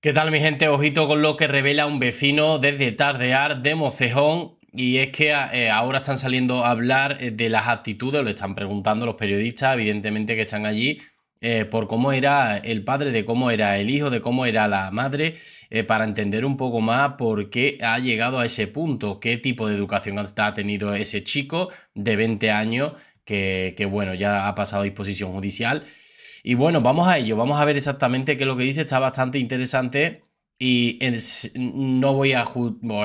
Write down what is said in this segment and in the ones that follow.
¿Qué tal mi gente? Ojito con lo que revela un vecino desde Tardear de Mocejón. Y es que ah, eh, ahora están saliendo a hablar eh, de las actitudes, le están preguntando los periodistas, evidentemente que están allí, eh, por cómo era el padre, de cómo era el hijo, de cómo era la madre, para entender un poco más por qué ha llegado a ese punto, qué tipo de educación ha tenido ese chico de 20 años que, que bueno, ya ha pasado a disposición judicial y bueno, vamos a ello, vamos a ver exactamente qué es lo que dice, está bastante interesante y no voy a,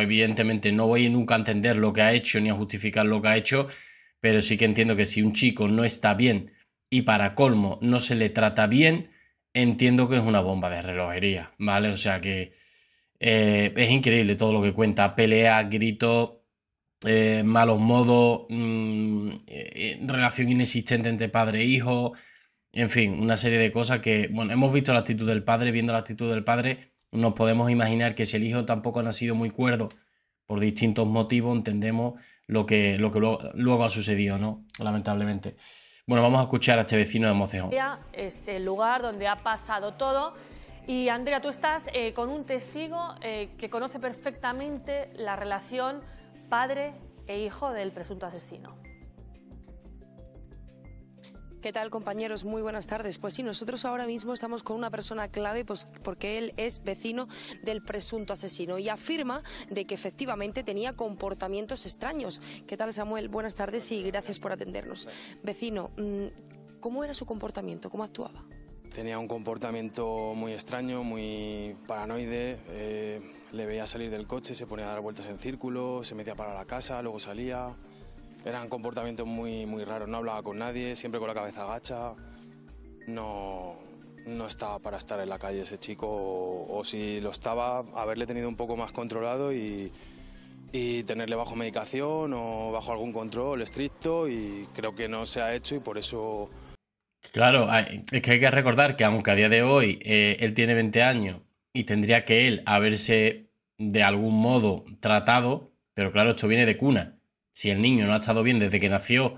evidentemente, no voy nunca a entender lo que ha hecho ni a justificar lo que ha hecho, pero sí que entiendo que si un chico no está bien y para colmo no se le trata bien, entiendo que es una bomba de relojería, ¿vale? O sea que eh, es increíble todo lo que cuenta, pelea, grito, eh, malos modos, mm, eh, relación inexistente entre padre e hijo. En fin, una serie de cosas que, bueno, hemos visto la actitud del padre, viendo la actitud del padre, nos podemos imaginar que si el hijo tampoco ha nacido muy cuerdo por distintos motivos, entendemos lo que, luego, ha sucedido, ¿no? Lamentablemente. Bueno, vamos a escuchar a este vecino de Mocejón. Es el lugar donde ha pasado todo. Y Andrea, tú estás eh, con un testigo eh, que conoce perfectamente la relación padre e hijo del presunto asesino. ¿Qué tal compañeros? Muy buenas tardes. Pues sí, nosotros ahora mismo estamos con una persona clave pues, porque él es vecino del presunto asesino y afirma de que efectivamente tenía comportamientos extraños. ¿Qué tal Samuel? Buenas tardes y gracias por atendernos. Vecino, mm, ¿cómo era su comportamiento? ¿Cómo actuaba? Tenía un comportamiento muy extraño, muy paranoide. Eh, le veía salir del coche, se ponía a dar vueltas en círculo, se metía para la casa, luego salía. Eran comportamientos muy, muy raros, no hablaba con nadie, siempre con la cabeza agacha. No, no estaba para estar en la calle ese chico, o, si lo estaba, haberle tenido un poco más controlado y, tenerle bajo medicación o bajo algún control estricto y creo que no se ha hecho y por eso... Claro, es que hay que recordar que aunque a día de hoy eh, él tiene 20 años y tendría que él haberse de algún modo tratado, pero claro, esto viene de cuna si el niño no ha estado bien desde que nació,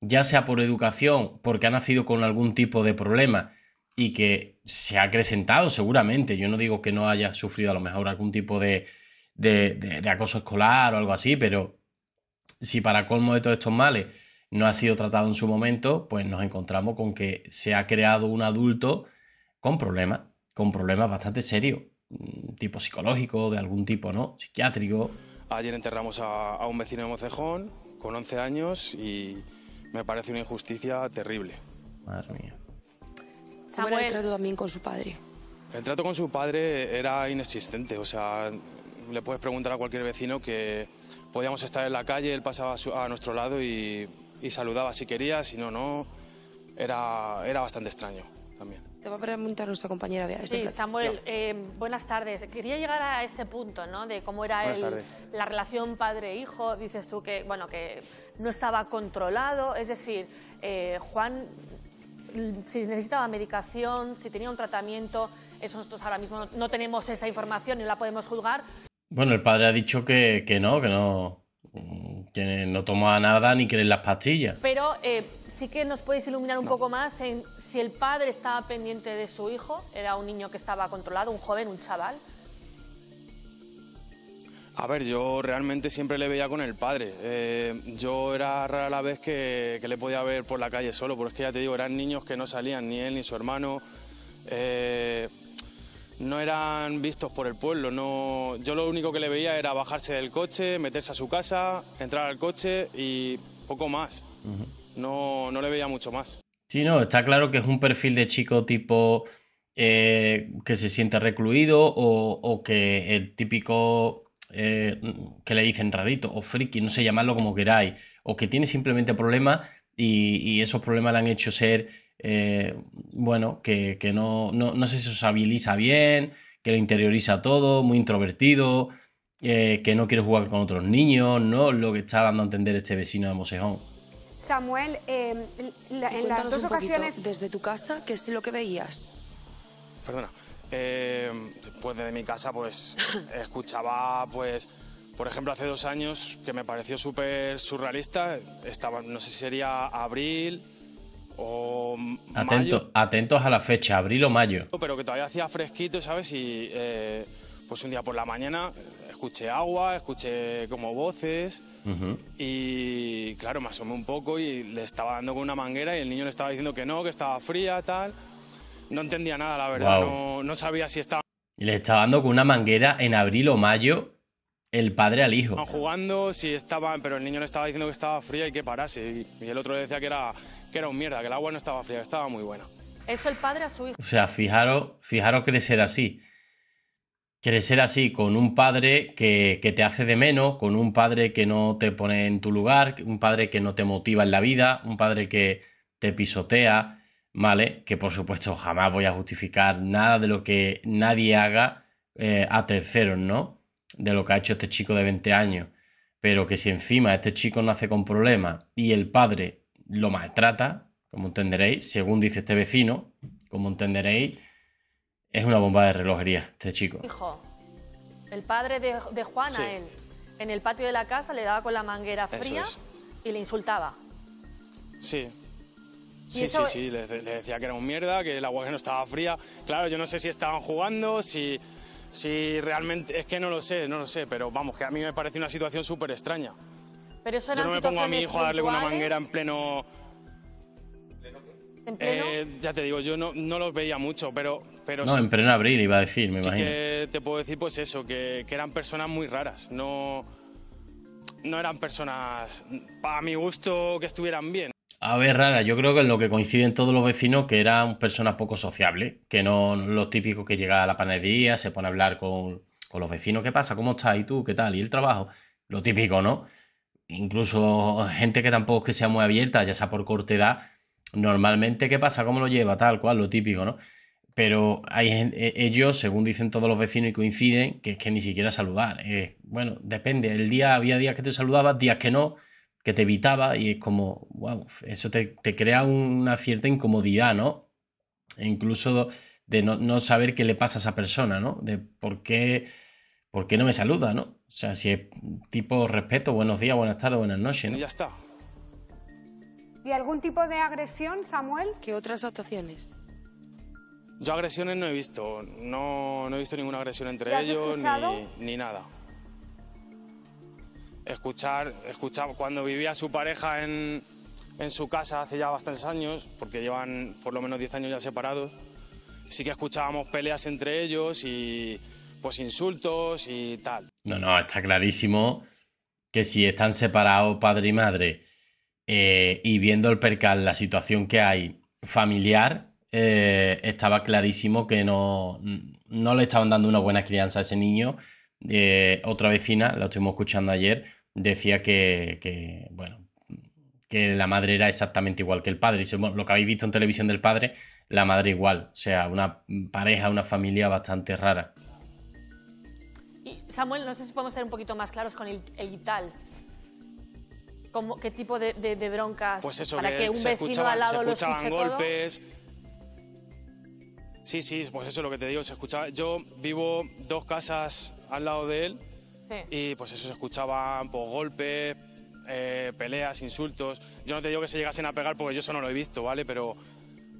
ya sea por educación, porque ha nacido con algún tipo de problema y que se ha acrecentado seguramente, yo no digo que no haya sufrido a lo mejor algún tipo de, de, acoso escolar o algo así, pero si para colmo de todos estos males no ha sido tratado en su momento, pues nos encontramos con que se ha creado un adulto con problemas, con problemas bastante serios, mm, tipo psicológico, de algún tipo, ¿no? Psiquiátrico. Ayer enterramos a, un vecino de Mocejón con 11 años y me parece una injusticia terrible. Madre mía. ¿Cómo era el trato también con su padre? El trato con su padre era inexistente, o sea, le puedes preguntar a cualquier vecino que podíamos estar en la calle, él pasaba a, nuestro lado y, y, saludaba si quería, si no, no. Era, era bastante extraño. Te va a preguntar nuestra compañera de este sí, Samuel, eh, buenas tardes. Quería llegar a ese punto, ¿no? De cómo era el, la relación padre-hijo. Dices tú que, bueno, que no estaba controlado. Es decir, eh, Juan, si necesitaba medicación, si tenía un tratamiento, eso nosotros ahora mismo no, tenemos esa información y no la podemos juzgar. Bueno, el padre ha dicho que, que no, que no, tiene no tomaba nada ni que las pastillas. Pero eh, sí que nos puedes iluminar un poco más en si el padre estaba pendiente de su hijo, era un niño que estaba controlado, un joven, un chaval. A ver, yo realmente siempre le veía con el padre. Eh, yo era rara la vez que, le podía ver por la calle solo, porque ya te digo, eran niños que no salían, ni él ni su hermano. Eh, no eran vistos por el pueblo. No, yo lo único que le veía era bajarse del coche, meterse a su casa, entrar al coche y poco más. no le veía mucho más. Sí, no, está claro que es un perfil de chico tipo eh, que se siente recluido o, que el típico eh, que le dicen rarito o friki, no sé llamarlo como queráis, o que tiene simplemente problemas y, esos problemas le han hecho ser, eh, bueno, que, no, no, no, se habiliza bien, que lo interioriza todo, muy introvertido, que no quiere jugar con otros niños, ¿no? Lo que está dando a entender este vecino de Mosejón. Samuel, eh, en las dos ocasiones... desde tu casa, ¿qué es lo que veías? Perdona. Eh, pues desde mi casa, pues escuchaba, pues, por ejemplo, hace dos años que me pareció súper surrealista. Estaba, no sé si sería abril o mayo. Atentos a la fecha, abril o mayo. Pero que todavía hacía fresquito, ¿sabes? Y eh, pues un día por la mañana escuché agua, escuché como voces y claro, me asomé un poco y le estaba dando con una manguera y el niño le estaba diciendo que no, que estaba fría, tal. No entendía nada, la verdad, no, sabía si estaba... Le estaba dando con una manguera en abril o mayo el padre al hijo. Estaban jugando, si estaban, pero el niño le estaba diciendo que estaba fría y que parase. Y, el otro le decía que era, que era un mierda, que el agua no estaba fría, estaba muy buena. Es el padre a su hijo. O sea, fijaron fijaros crecer así ser así, con un padre que, te hace de menos, con un padre que no te pone en tu lugar, un padre que no te motiva en la vida, un padre que te pisotea, ¿vale? Que por supuesto jamás voy a justificar nada de lo que nadie haga eh, a terceros, ¿no? De lo que ha hecho este chico de 20 años. Pero que si encima este chico nace con problemas y el padre lo maltrata, como entenderéis, según dice este vecino, como entenderéis, es una bomba de relojería, este chico. Hijo, el padre de, Juan, Juana, en el patio de la casa le daba con la manguera fría y le insultaba. Sí. Sí, sí, sí, le, decía que era un mierda, que el agua no estaba fría. Claro, yo no sé si estaban jugando, si, si realmente... Es que no lo sé, no lo sé, pero vamos, que a mí me parece una situación súper extraña. Pero eso yo no me pongo a mi hijo a darle una manguera en pleno eh, ya te digo, yo no, los veía mucho, pero... pero no, en pleno abril iba a decir, me imagino. te puedo decir pues eso, que, eran personas muy raras, no, no eran personas, para mi gusto, que estuvieran bien. A ver, rara, yo creo que en lo que coinciden todos los vecinos que eran personas poco sociables, que no lo típico que llega a la panadería, se pone a hablar con, con los vecinos, ¿qué pasa? ¿Cómo estás? ¿Y tú? ¿Qué tal? ¿Y el trabajo? Lo típico, ¿no? Incluso gente que tampoco es que sea muy abierta, ya sea por corta edad, normalmente, ¿qué pasa? ¿Cómo lo lleva? Tal cual, lo típico, ¿no? Pero hay, e-, ellos, según dicen todos los vecinos y coinciden, que es que ni siquiera saludar. bueno, depende. El día, había días que te saludaba días que no, que te evitaba, y es como, wow, eso te, crea una cierta incomodidad, ¿no? E incluso de no, saber qué le pasa a esa persona, ¿no? De por qué, por qué no me saluda, ¿no? O sea, si es tipo respeto, buenos días, buenas tardes, buenas noches. ¿no? ya está, ¿Y algún tipo de agresión, Samuel? ¿Qué otras actuaciones? Yo agresiones no he visto, no, no he visto ninguna agresión entre ellos ni, nada. Escuchar, cuando vivía su pareja en, su casa hace ya bastantes años, porque llevan por lo menos 10 años ya separados, sí que escuchábamos peleas entre ellos y pues insultos y tal. No, no, está clarísimo que si están separados padre y madre eh, y viendo el percal, la situación que hay familiar, eh, estaba clarísimo que no, le estaban dando una buena crianza a ese niño. Eh, otra vecina, la estuvimos escuchando ayer, decía que, bueno, que la madre era exactamente igual que el padre. lo que habéis visto en televisión del padre, la madre igual. O sea, una pareja, una familia bastante rara. Samuel, no sé si podemos ser un poquito más claros con el, el tal qué tipo de, broncas pues eso, para que, un se vecino escuchaban, al lado se escuchaban golpes. Sí, sí, pues eso es lo que te digo, se escuchaba. Yo vivo dos casas al lado de él y pues eso se escuchaban pues, golpes, eh, peleas, insultos. Yo no te digo que se llegasen a pegar porque yo eso no lo he visto, ¿vale? Pero,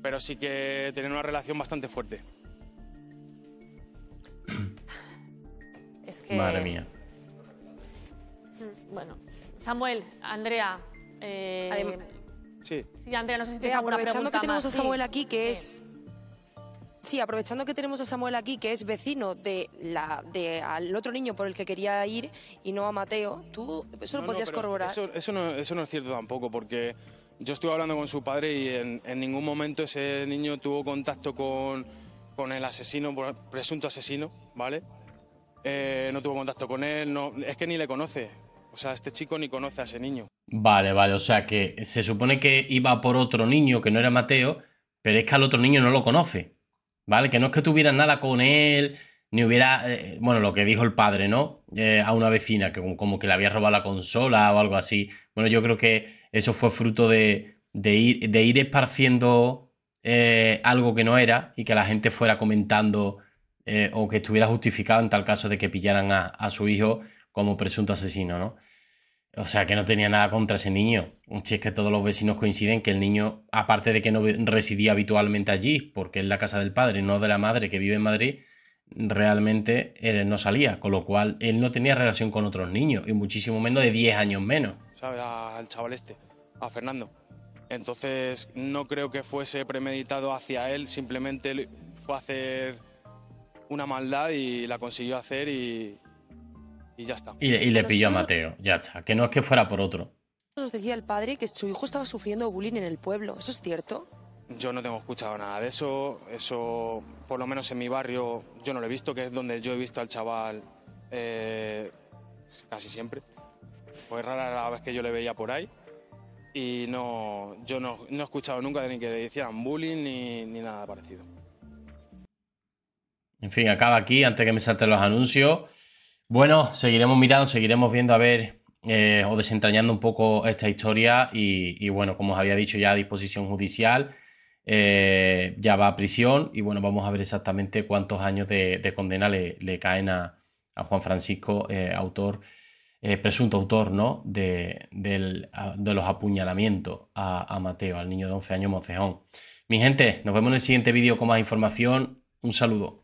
pero sí que tienen una relación bastante fuerte. Es que... Madre mía. Mm, bueno, Samuel, Andrea. Eh, sí. Andrea, no sé si tienes alguna aprovechando que tenemos a Samuel aquí, que es. Sí, aprovechando que tenemos a Samuel aquí, que es vecino de la al otro niño por el que quería ir y no a Mateo, tú eso lo podrías corroborar. Eso, eso, no, es cierto tampoco, porque yo estuve hablando con su padre y en, ningún momento ese niño tuvo contacto con, el asesino, presunto asesino, ¿vale? Eh, no tuvo contacto con él, no, es que ni le conoce. O sea, este chico ni conoce a ese niño. Vale, vale, o sea que se supone que iba por otro niño que no era Mateo, pero es que al otro niño no lo conoce. ¿Vale? Que no es que tuviera nada con él, ni hubiera, eh, bueno, lo que dijo el padre, ¿no? Eh, a una vecina que como que le había robado la consola o algo así. Bueno, yo creo que eso fue fruto de, ir, esparciendo eh, algo que no era y que la gente fuera comentando o que estuviera justificado en tal caso de que pillaran a su hijo como presunto asesino, ¿no? O sea, que no tenía nada contra ese niño. Si es que todos los vecinos coinciden que el niño, aparte de que no residía habitualmente allí, porque es la casa del padre, no de la madre que vive en Madrid, realmente él eh, no salía, con lo cual él no tenía relación con otros niños, y muchísimo menos de 10 años menos. ¿Sabes? Al chaval este, a Fernando. Entonces no creo que fuese premeditado hacia él, simplemente fue a hacer una maldad y la consiguió hacer y, y ya está. Y, le pilló a Mateo, ya está. Que no es que fuera por otro. Nos decía el padre que su hijo estaba sufriendo bullying en el pueblo. ¿Eso es cierto? Yo no tengo escuchado nada de eso. Eso, por lo menos en mi barrio, yo no lo he visto, que es donde yo he visto al chaval eh, casi siempre. Pues rara la vez que yo le veía por ahí. Y no, yo no, he escuchado nunca de ni que le hicieran bullying ni, ni nada parecido. En fin, acaba aquí antes que me salten los anuncios. Bueno, seguiremos mirando, seguiremos viendo a ver eh, o desentrañando un poco esta historia y, bueno, como os había dicho ya, a disposición judicial, eh, ya va a prisión y bueno, vamos a ver exactamente cuántos años de, condena le, caen a, Juan Francisco, eh, autor, presunto autor, ¿no? De, los apuñalamientos a, a, Mateo, al niño de 11 años Mocejón. Mi gente, nos vemos en el siguiente vídeo con más información. Un saludo.